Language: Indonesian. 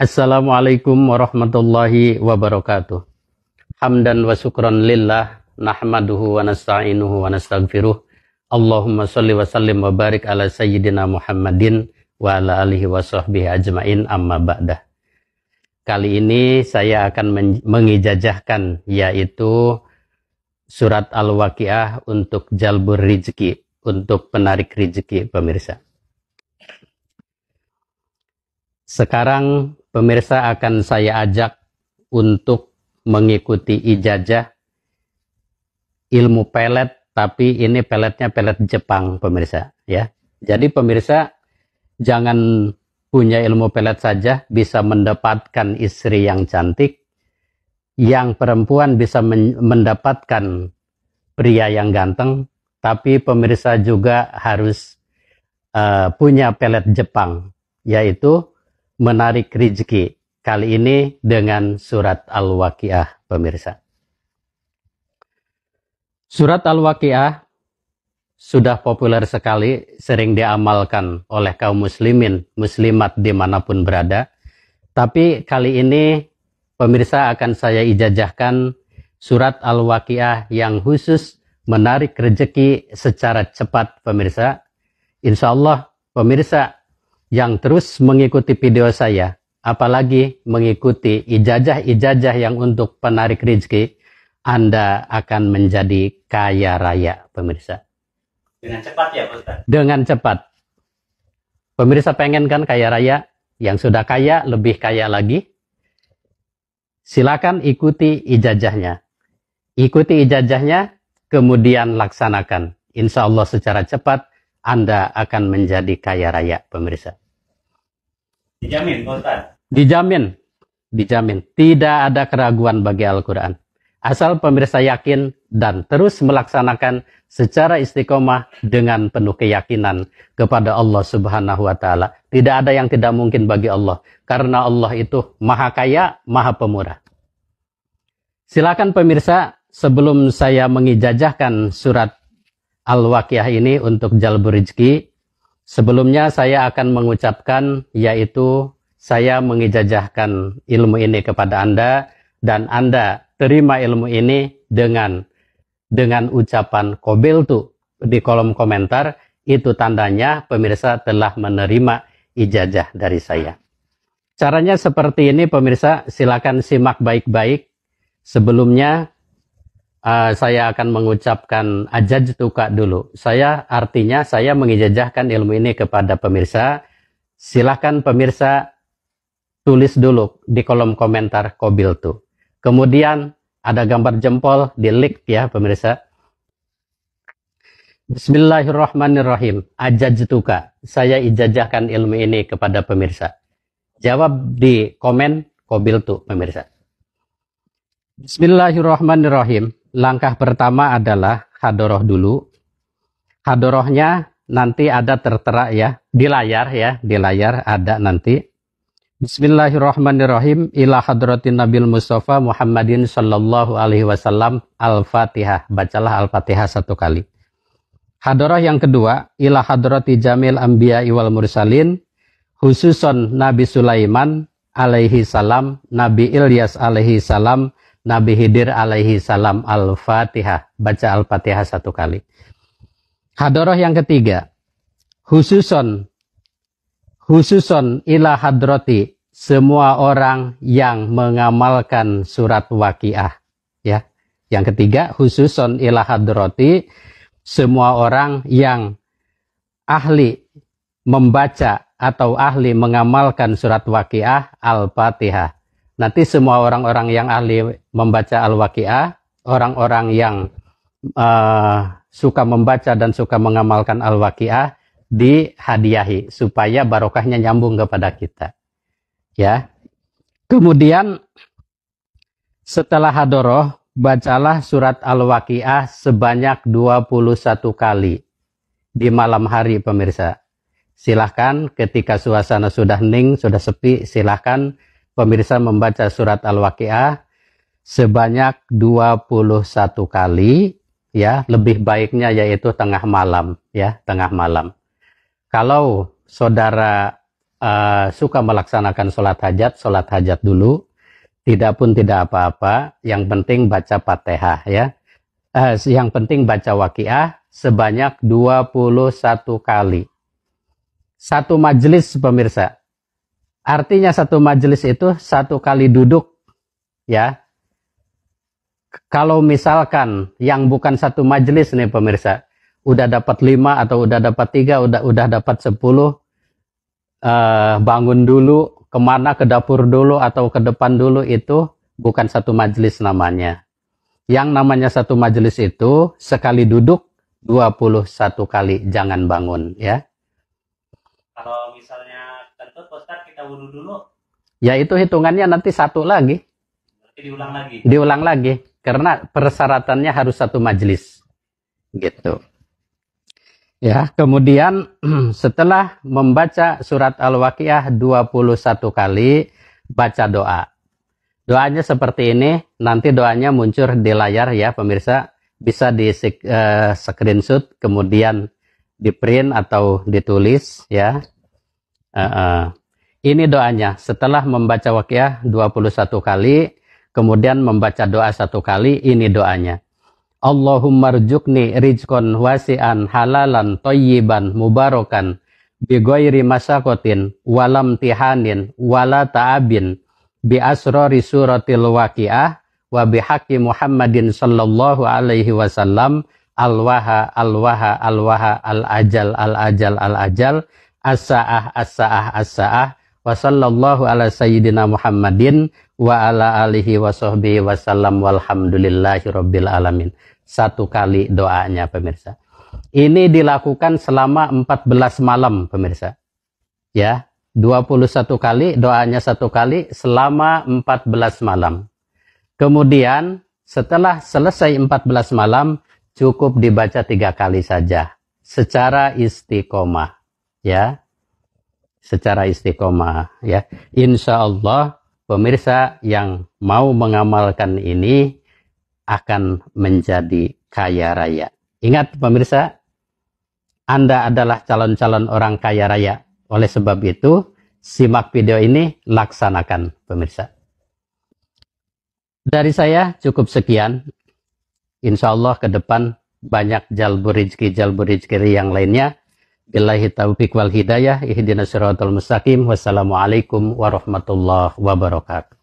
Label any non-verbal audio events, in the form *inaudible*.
Assalamualaikum warahmatullahi wabarakatuh. Hamdan wa syukran lillah nahmaduhu wa nasta'inuhu wa nastaghfiruh. Allahumma shalli wa sallim wa barik ala sayyidina Muhammadin wa ala alihi wa sahbihi ajmain amma ba'dah. Kali ini saya akan mengijajahkan yaitu surat Al-Waqiah untuk jalbur rizki, untuk penarik rizki pemirsa. Sekarang Pemirsa akan saya ajak untuk mengikuti ijazah ilmu pelet, tapi ini peletnya pelet Jepang, pemirsa. Ya, jadi pemirsa jangan punya ilmu pelet saja bisa mendapatkan istri yang cantik, yang perempuan bisa mendapatkan pria yang ganteng, tapi pemirsa juga harus uh, punya pelet Jepang, yaitu menarik rezeki kali ini dengan surat Al-Waqiah pemirsa. Surat Al-Waqiah sudah populer sekali, sering diamalkan oleh kaum muslimin, muslimat dimanapun berada. Tapi kali ini pemirsa akan saya ijajahkan surat Al-Waqiah yang khusus menarik rezeki secara cepat pemirsa. Insya Allah pemirsa yang terus mengikuti video saya, apalagi mengikuti ijazah-ijazah yang untuk penarik rezeki, Anda akan menjadi kaya raya, pemirsa. Dengan cepat ya, Ustaz? Dengan cepat. Pemirsa pengen kan kaya raya? Yang sudah kaya, lebih kaya lagi. Silakan ikuti ijazahnya. Ikuti ijazahnya, kemudian laksanakan. Insya Allah secara cepat anda akan menjadi kaya raya, pemirsa. Dijamin, Ustaz. Dijamin. Dijamin. Tidak ada keraguan bagi Al-Quran. Asal pemirsa yakin dan terus melaksanakan secara istiqomah dengan penuh keyakinan kepada Allah Subhanahu wa taala. Tidak ada yang tidak mungkin bagi Allah karena Allah itu maha kaya, maha pemurah. Silakan pemirsa, sebelum saya mengijajahkan surat al waqiah ini untuk jalbur rezeki. Sebelumnya saya akan mengucapkan yaitu saya mengijajahkan ilmu ini kepada Anda dan Anda terima ilmu ini dengan dengan ucapan kobil tuh di kolom komentar itu tandanya pemirsa telah menerima ijazah dari saya. Caranya seperti ini pemirsa, silakan simak baik-baik. Sebelumnya uh, saya akan mengucapkan ajaj tuka dulu. Saya artinya saya mengijajahkan ilmu ini kepada pemirsa. Silahkan pemirsa tulis dulu di kolom komentar kobil tuh. Kemudian ada gambar jempol di link ya pemirsa. Bismillahirrahmanirrahim. Ajaj tuka. Saya ijajahkan ilmu ini kepada pemirsa. Jawab di komen kobil tuh pemirsa. Bismillahirrahmanirrahim langkah pertama adalah hadoroh dulu. Hadorohnya nanti ada tertera ya di layar ya di layar ada nanti. Bismillahirrahmanirrahim ila hadratin Nabil Mustafa Muhammadin sallallahu alaihi wasallam Al-Fatihah. Bacalah Al-Fatihah satu kali. Hadoroh yang kedua, ila hadrati Jamil Ambia Iwal Mursalin khususon Nabi Sulaiman alaihi salam, Nabi Ilyas alaihi salam, Nabi Hidir alaihi salam Al-Fatihah. Baca Al-Fatihah satu kali. Hadoroh yang ketiga. Hususon. Hususon ila hadroti. Semua orang yang mengamalkan surat wakiah. Ya. Yang ketiga, hususon ila hadroti. Semua orang yang ahli membaca atau ahli mengamalkan surat wakiah Al-Fatihah. Nanti semua orang-orang yang ahli membaca Al-Waqi'ah, orang-orang yang uh, suka membaca dan suka mengamalkan Al-Waqi'ah dihadiahi supaya barokahnya nyambung kepada kita. Ya. Kemudian setelah hadoroh, bacalah surat Al-Waqi'ah sebanyak 21 kali di malam hari pemirsa. Silahkan ketika suasana sudah hening, sudah sepi, silahkan pemirsa membaca surat Al-Waqiah sebanyak 21 kali ya, lebih baiknya yaitu tengah malam ya, tengah malam. Kalau saudara uh, suka melaksanakan sholat hajat, sholat hajat dulu. Tidak pun tidak apa-apa, yang penting baca Fatihah ya. Uh, yang penting baca Waqiah sebanyak 21 kali. Satu majelis pemirsa Artinya satu majelis itu satu kali duduk ya. Kalau misalkan yang bukan satu majelis nih pemirsa, udah dapat lima atau udah dapat tiga, udah udah dapat sepuluh, eh, bangun dulu kemana ke dapur dulu atau ke depan dulu itu bukan satu majelis namanya. Yang namanya satu majelis itu sekali duduk dua puluh satu kali jangan bangun ya. Kalau misalnya kentut kita wudhu dulu? Ya itu hitungannya nanti satu lagi. diulang lagi. Diulang lagi karena persyaratannya harus satu majelis. Gitu. Ya, kemudian *clears throat* setelah membaca surat Al-Waqiah 21 kali, baca doa. Doanya seperti ini, nanti doanya muncul di layar ya pemirsa. Bisa di uh, screenshot, kemudian di print atau ditulis ya. Uh, uh. Ini doanya setelah membaca wakiah 21 kali, kemudian membaca doa satu kali, ini doanya. Allahumma rujukni rizkon wasi'an halalan toyiban mubarakan bigoiri masakotin walam tihanin wala ta'abin bi asrori suratil waqi'ah wa bihaqi Muhammadin sallallahu alaihi wasallam alwaha alwaha alwaha al ajal al ajal al ajal as-sa'ah as-sa'ah as-sa'ah wa sallallahu ala sayyidina Muhammadin wa ala alihi wa sahbihi wa sallam walhamdulillahi rabbil alamin. Satu kali doanya pemirsa. Ini dilakukan selama 14 malam pemirsa. Ya, 21 kali doanya satu kali selama 14 malam. Kemudian setelah selesai 14 malam cukup dibaca tiga kali saja secara istiqomah ya secara istiqomah ya. Insya Allah pemirsa yang mau mengamalkan ini akan menjadi kaya raya. Ingat pemirsa, Anda adalah calon-calon orang kaya raya. Oleh sebab itu, simak video ini, laksanakan pemirsa. Dari saya cukup sekian. Insya Allah ke depan banyak jalbu rizki-jalbu rizki yang lainnya Billahi taufiq wal hidayah. Ihdinas siratal mustaqim. Wassalamualaikum warahmatullahi wabarakatuh.